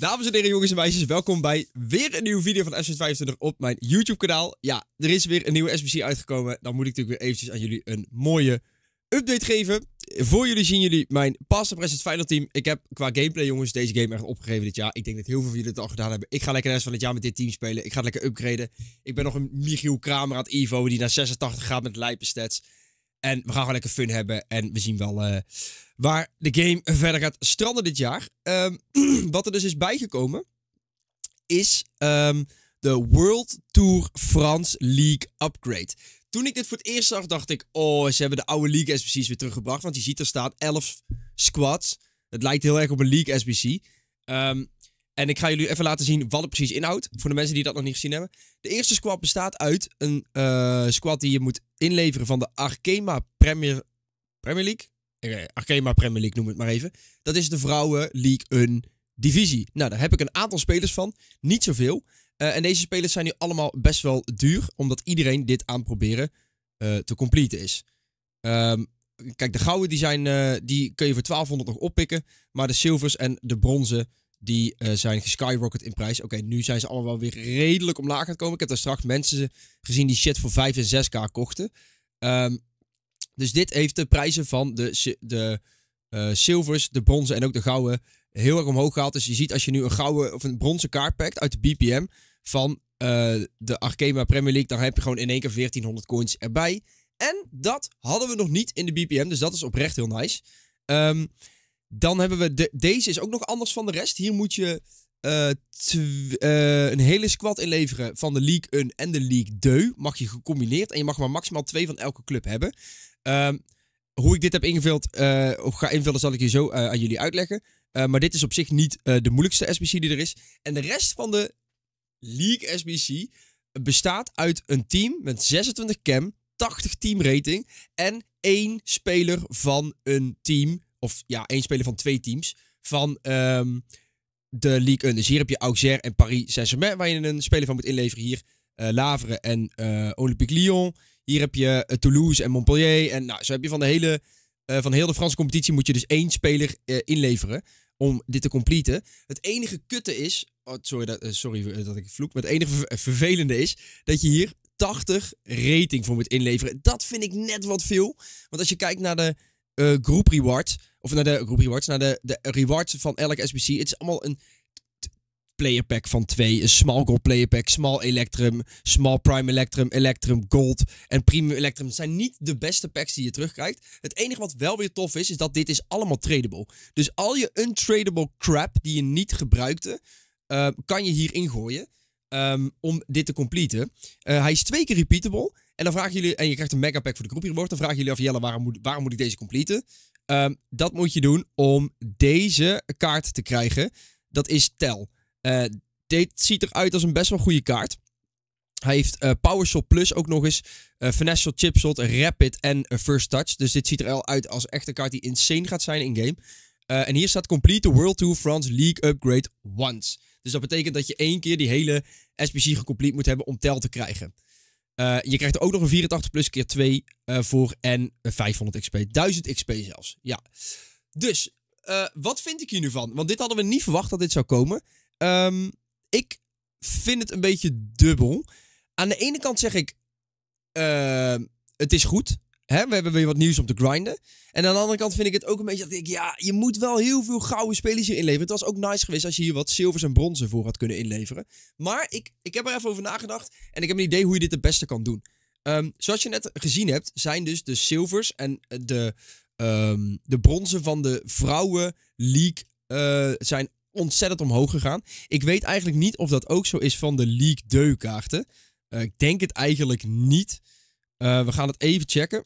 Dames en heren, jongens en meisjes, welkom bij weer een nieuwe video van SS25 op mijn YouTube-kanaal. Ja, er is weer een nieuwe SBC uitgekomen. Dan moet ik natuurlijk weer eventjes aan jullie een mooie update geven. Voor jullie zien jullie mijn Past Presents Final Team. Ik heb qua gameplay, jongens, deze game echt opgegeven dit jaar. Ik denk dat heel veel van jullie het al gedaan hebben. Ik ga lekker de rest van het jaar met dit team spelen. Ik ga lekker upgraden. Ik ben nog een Michiel Kramer aan Evo, die naar 86 gaat met lijpe stats. En we gaan gewoon lekker fun hebben. En we zien wel eh, waar de game verder gaat stranden dit jaar. Ehm, wat er dus is bijgekomen, is ehm, de World Tour France League Upgrade. Toen ik dit voor het eerst zag, dacht ik... Oh, ze hebben de oude League SBC's weer teruggebracht. Want je ziet er staat 11 squads. Het lijkt heel erg op een League SBC. Um, ehm, en ik ga jullie even laten zien wat het precies inhoudt. Voor de mensen die dat nog niet gezien hebben. De eerste squad bestaat uit een uh, squad die je moet inleveren van de Arkema Premier, Premier League. Okay, eh, Arkema Premier League noem het maar even. Dat is de Vrouwen League een divisie. Nou, daar heb ik een aantal spelers van. Niet zoveel. Uh, en deze spelers zijn nu allemaal best wel duur. Omdat iedereen dit aan proberen te completen is. Ehm, kijk, de gouden die zijn, die kun je voor 1200 nog oppikken. Maar de zilvers en de bronzen die eh, zijn geskyrocket in prijs. Oké, nu zijn ze allemaal wel weer redelijk omlaag aan komen. Ik heb daar straks mensen gezien die shit voor 5 en 6k kochten. Ehm, dus dit heeft de prijzen van de, de zilvers, eh, de bronzen en ook de gouden heel erg omhoog gehaald. Dus je ziet als je nu een gouden of een bronzen kaart pakt uit de BPM van eh, de Arkema Premier League, dan heb je gewoon in één keer 1400 coins erbij. En dat hadden we nog niet in de BPM, dus dat is oprecht heel nice. Um, dan hebben we... deze is ook nog anders van de rest. Hier moet je eh, eh, een hele squad inleveren van de League 1 en de League 2. Mag je gecombineerd. En je mag maar maximaal twee van elke club hebben. Ehm, hoe ik dit heb ingevuld, eh, of ga invullen, zal ik je zo aan jullie uitleggen. maar dit is op zich niet de moeilijkste SBC die er is. En de rest van de League SBC bestaat uit een team met 26 cam, 80 team rating en één speler van een team of ja, één speler van twee teams van ehm, de League 1. Dus hier heb je Auxerre en Paris Saint-Germain, waar je een speler van moet inleveren. Hier uh, Lavre en eh, Olympique Lyon. Hier heb je eh, Toulouse en Montpellier. En nou, zo heb je van, de hele, van heel de Franse competitie moet je dus één speler inleveren om dit te completen. Het enige kutte is, oh, sorry, dat, sorry dat ik vloek, maar het enige vervelende is dat je hier 80 rating voor moet inleveren. Dat vind ik net wat veel. Want als je kijkt naar de group reward, of naar de groep rewards. Naar de, de rewards van elk SBC. Het is allemaal een player pack van twee. Een small gold player pack. Small Electrum. Small Prime Electrum. Electrum Gold. En Premium Electrum. Het zijn niet de beste packs die je terugkijkt. Het enige wat wel weer tof is, is dat dit is allemaal tradable. Dus al je untradable crap die je niet gebruikte, ehm, kan je hier gooien. Ehm, om dit te completen. Eh, hij is twee keer repeatable. En dan vragen jullie, en je krijgt een megapack voor de groep rewards, Dan vragen jullie af, Jelle, waarom moet, waarom moet ik deze completen? Ehm, dat moet je doen om deze kaart te krijgen. Dat is Tel. Eh, dit ziet eruit als een best wel goede kaart. Hij heeft uh, Powershot Plus ook nog eens. Uh, Finesse Shot, Rapid en First Touch. Dus dit ziet er al uit als echt een kaart die insane gaat zijn in-game. en hier staat Complete World Tour France League Upgrade once. Dus dat betekent dat je één keer die hele SBC gecomplete moet hebben om tel te krijgen. Eh, je krijgt er ook nog een 84 plus keer 2 eh, voor en 500 XP. 1000 XP zelfs, ja. Dus, eh, wat vind ik hier nu van? Want dit hadden we niet verwacht dat dit zou komen. Ehm, ik vind het een beetje dubbel. Aan de ene kant zeg ik, het is goed. Hè, we hebben weer wat nieuws om te grinden. En aan de andere kant vind ik het ook een beetje dat ik, ja, je moet wel heel veel gouden spelers hier inleveren. Het was ook nice geweest als je hier wat zilvers en bronzen voor had kunnen inleveren. Maar ik, ik heb er even over nagedacht en ik heb een idee hoe je dit het beste kan doen. Ehm, zoals je net gezien hebt, zijn dus de zilvers en eh, de, ehm, de bronzen van de vrouwen league eh, zijn ontzettend omhoog gegaan. Ik weet eigenlijk niet of dat ook zo is van de league deu kaarten. Eh, ik denk het eigenlijk niet. we gaan het even checken.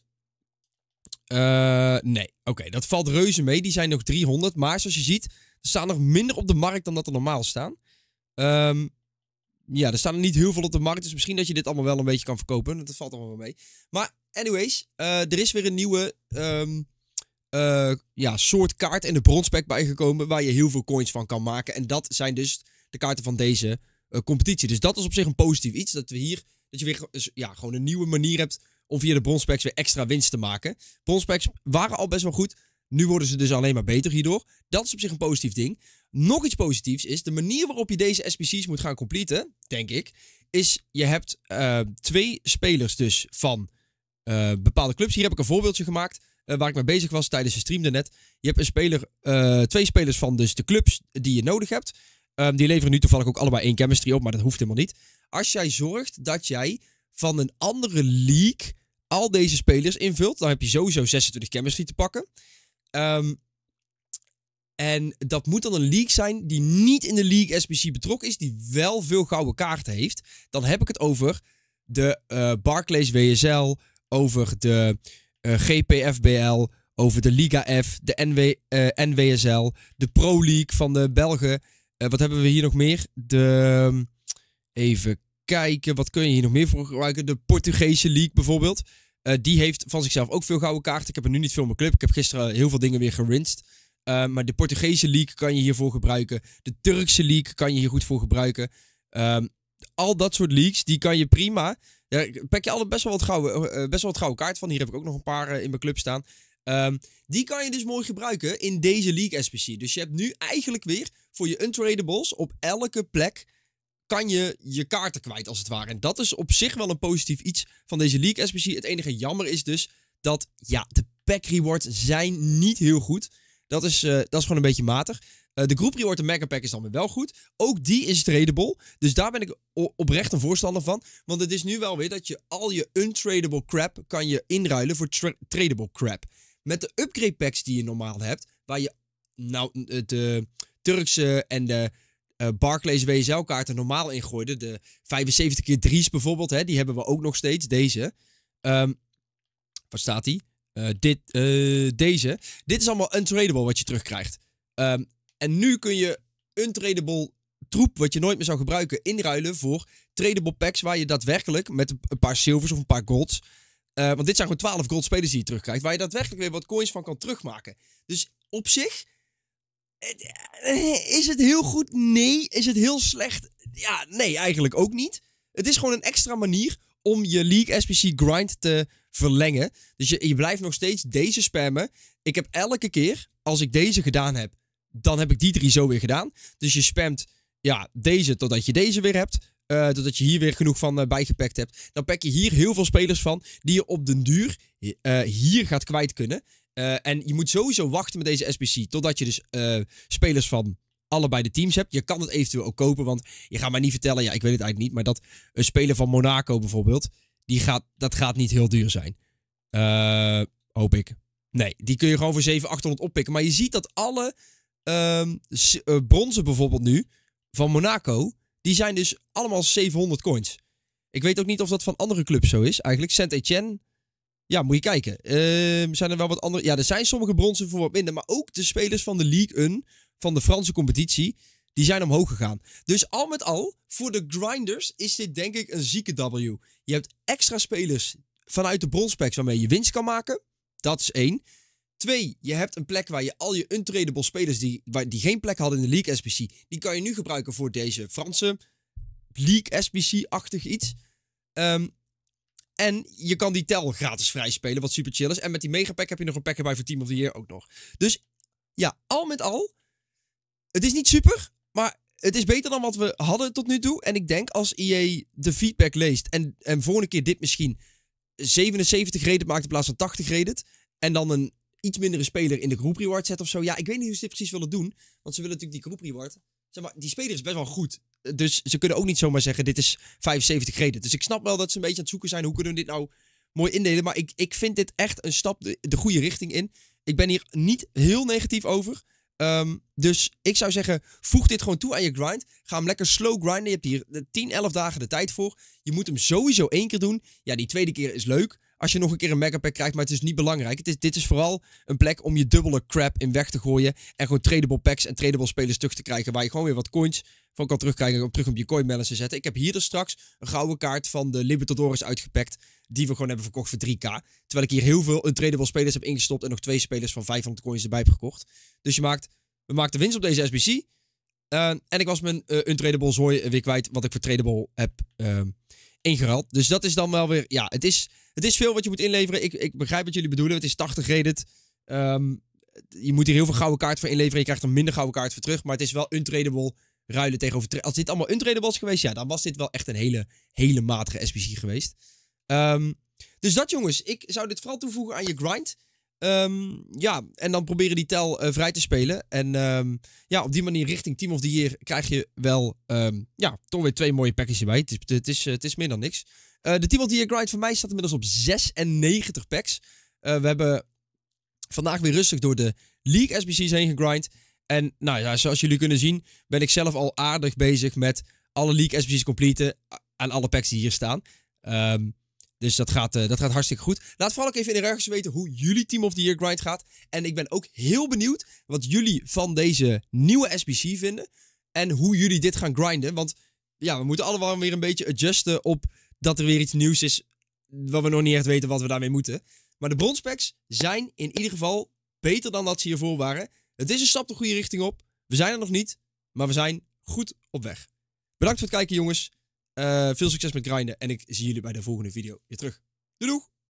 Eh, nee, oké, dat valt reuze mee. Die zijn nog 300. Maar zoals je ziet, er staan nog minder op de markt dan dat er normaal staan. Ehm, ja, er staan er niet heel veel op de markt. Dus misschien dat je dit allemaal wel een beetje kan verkopen. Dat valt allemaal wel mee. Maar anyways, eh, er is weer een nieuwe ehm, eh, ja, soort kaart in de bronspec bijgekomen. Waar je heel veel coins van kan maken. En dat zijn dus de kaarten van deze competitie. Dus dat is op zich een positief iets. Dat we hier, dat je weer ja, gewoon een nieuwe manier hebt om via de bronspacks weer extra winst te maken. Bronspacks waren al best wel goed. Nu worden ze dus alleen maar beter hierdoor. Dat is op zich een positief ding. Nog iets positiefs is de manier waarop je deze SPC's moet gaan completen, denk ik. Is je hebt eh, twee spelers dus van eh, bepaalde clubs. Hier heb ik een voorbeeldje gemaakt eh, waar ik mee bezig was tijdens de stream daarnet. Je hebt een speler, twee spelers van dus de clubs die je nodig hebt. Ehm, die leveren nu toevallig ook allebei één chemistry op, maar dat hoeft helemaal niet. Als jij zorgt dat jij van een andere league al deze spelers invult, dan heb je sowieso 26 chemistry te pakken. Ehm, en dat moet dan een league zijn die niet in de league SBC betrokken is, die wel veel gouden kaarten heeft. Dan heb ik het over de eh, Barclays WSL, over de eh, GPFBL, over de Liga F, de NW, eh, NWSL, de Pro League van de Belgen. wat hebben we hier nog meer? De, ehm, even kijken, wat kun je hier nog meer voor gebruiken? De Portugese League bijvoorbeeld. Eh, die heeft van zichzelf ook veel gouden kaarten. Ik heb er nu niet veel in mijn club. Ik heb gisteren heel veel dingen weer gerinst. Eh, maar de Portugese League kan je hiervoor gebruiken. De Turkse League kan je hier goed voor gebruiken. Ehm, al dat soort leagues, die kan je prima. ja, pak je altijd best wel wat gouden, eh, best wel wat gouden kaart van. Hier heb ik ook nog een paar in mijn club staan. Ehm, die kan je dus mooi gebruiken in deze league SPC. Dus je hebt nu eigenlijk weer voor je untradables op elke plek kan je je kaarten kwijt als het ware. En dat is op zich wel een positief iets van deze League SBC. Het enige jammer is dus dat ja, de pack rewards zijn niet heel goed. Dat is, eh, dat is gewoon een beetje matig. Eh, de groep reward, de mega pack is dan weer wel goed. Ook die is tradable. Dus daar ben ik oprecht een voorstander van. Want het is nu wel weer dat je al je untradable crap kan je inruilen voor tradable crap. Met de upgrade packs die je normaal hebt, waar je nou eh, de Turkse en de eh, Barclays WSL-kaarten normaal ingooide, De 75 keer 3's bijvoorbeeld, hè, die hebben we ook nog steeds. Deze. Um, wat staat die? Eh, dit, eh, deze. Dit is allemaal untradable wat je terugkrijgt. Ehm, en nu kun je untradable troep, wat je nooit meer zou gebruiken, inruilen voor tradable packs waar je daadwerkelijk met een paar silvers of een paar golds. want dit zijn gewoon 12 gold spelers die je terugkrijgt, waar je daadwerkelijk weer wat coins van kan terugmaken. Dus op zich eh, is het heel goed? Nee. Is het heel slecht? Ja, nee, eigenlijk ook niet. Het is gewoon een extra manier om je League SPC grind te verlengen. Dus je, je blijft nog steeds deze spammen. Ik heb elke keer, als ik deze gedaan heb, dan heb ik die drie zo weer gedaan. Dus je spamt ja, deze totdat je deze weer hebt. Eh, totdat je hier weer genoeg van eh, bijgepakt hebt. Dan pak je hier heel veel spelers van die je op den duur hier gaat kwijt kunnen. Eh, en je moet sowieso wachten met deze SBC totdat je dus eh, spelers van allebei de teams hebt. Je kan het eventueel ook kopen, want je gaat mij niet vertellen, ja, ik weet het eigenlijk niet, maar dat een speler van Monaco bijvoorbeeld, die gaat, dat gaat niet heel duur zijn. Uh, hoop ik. Nee, die kun je gewoon voor 700, 800 oppikken. Maar je ziet dat alle ehm, bronzen bijvoorbeeld nu van Monaco, die zijn dus allemaal 700 coins. Ik weet ook niet of dat van andere clubs zo is. Eigenlijk Saint-Etienne ja, moet je kijken. Ehm, zijn er wel wat andere. Ja, er zijn sommige bronzen voor wat minder. Maar ook de spelers van de League 1 van de Franse competitie. Die zijn omhoog gegaan. Dus al met al, voor de grinders is dit denk ik een zieke W. Je hebt extra spelers vanuit de bronspacks waarmee je winst kan maken. Dat is één. Twee, je hebt een plek waar je al je untradable spelers die, die geen plek hadden in de League sbc Die kan je nu gebruiken voor deze Franse League sbc achtig iets. Um, en je kan die tel gratis vrij spelen, wat super chill is. En met die megapack heb je nog een pack erbij voor Team of the Year ook nog. Dus ja, al met al, het is niet super, maar het is beter dan wat we hadden tot nu toe. En ik denk als EA de feedback leest en, en volgende keer dit misschien 77 reden maakt in plaats van 80 reden. En dan een iets mindere speler in de groep reward zet of zo. Ja, ik weet niet hoe ze dit precies willen doen. Want ze willen natuurlijk die groep reward. Zeg maar, die speler is best wel goed dus ze kunnen ook niet zomaar zeggen: dit is 75 graden Dus ik snap wel dat ze een beetje aan het zoeken zijn. Hoe kunnen we dit nou mooi indelen? Maar ik, ik vind dit echt een stap de, de goede richting in. Ik ben hier niet heel negatief over. Ehm, dus ik zou zeggen, voeg dit gewoon toe aan je grind. Ga hem lekker slow grinden. Je hebt hier 10, 11 dagen de tijd voor. Je moet hem sowieso één keer doen. Ja, die tweede keer is leuk. Als je nog een keer een pack krijgt, maar het is niet belangrijk. Het is, dit is vooral een plek om je dubbele crap in weg te gooien. En gewoon tradable packs en tradable spelers terug te krijgen. Waar je gewoon weer wat coins van kan terugkijken, terug op je te zetten. Ik heb hier dus straks een gouden kaart van de Libertadores uitgepakt. Die we gewoon hebben verkocht voor 3k. Terwijl ik hier heel veel untradable spelers heb ingestopt. En nog twee spelers van 500 coins erbij heb gekocht. Dus je maakt, we maakten winst op deze SBC. Eh, en ik was mijn uh, eh, untradable zooi weer kwijt. Wat ik voor tradable heb uh, Dus dat is dan wel weer... Ja, het is, het is veel wat je moet inleveren. Ik, ik begrijp wat jullie bedoelen. Het is 80 rated. Ehm, je moet hier heel veel gouden kaart voor inleveren. Je krijgt er minder gouden kaart voor terug. Maar het is wel untradable ruilen tegenover... Als dit allemaal untraden was geweest, ja, dan was dit wel echt een hele, hele matige SBC geweest. Ehm, dus dat jongens, ik zou dit vooral toevoegen aan je grind. Ehm, ja, en dan proberen die tel eh, vrij te spelen. En ehm, ja, op die manier richting Team of the Year krijg je wel ja, toch weer twee mooie packages bij. Het is, het is, het is meer dan niks. Eh, de Team of the Year grind van mij staat inmiddels op 96 packs. Eh, we hebben vandaag weer rustig door de League SBC's heen gegrind. En nou ja, zoals jullie kunnen zien, ben ik zelf al aardig bezig met alle League SBC's completen aan alle packs die hier staan. Ehm, dus dat gaat, eh, dat gaat hartstikke goed. Laat vooral ook even in de reacties weten hoe jullie Team of the Year grind gaat. En ik ben ook heel benieuwd wat jullie van deze nieuwe SBC vinden. En hoe jullie dit gaan grinden. Want ja, we moeten allemaal weer een beetje adjusten op dat er weer iets nieuws is. wat we nog niet echt weten wat we daarmee moeten. Maar de bronspacks zijn in ieder geval beter dan dat ze hiervoor waren. Het is een stap de goede richting op. We zijn er nog niet, maar we zijn goed op weg. Bedankt voor het kijken, jongens. Eh, veel succes met grinden. En ik zie jullie bij de volgende video weer terug. Doei doeg!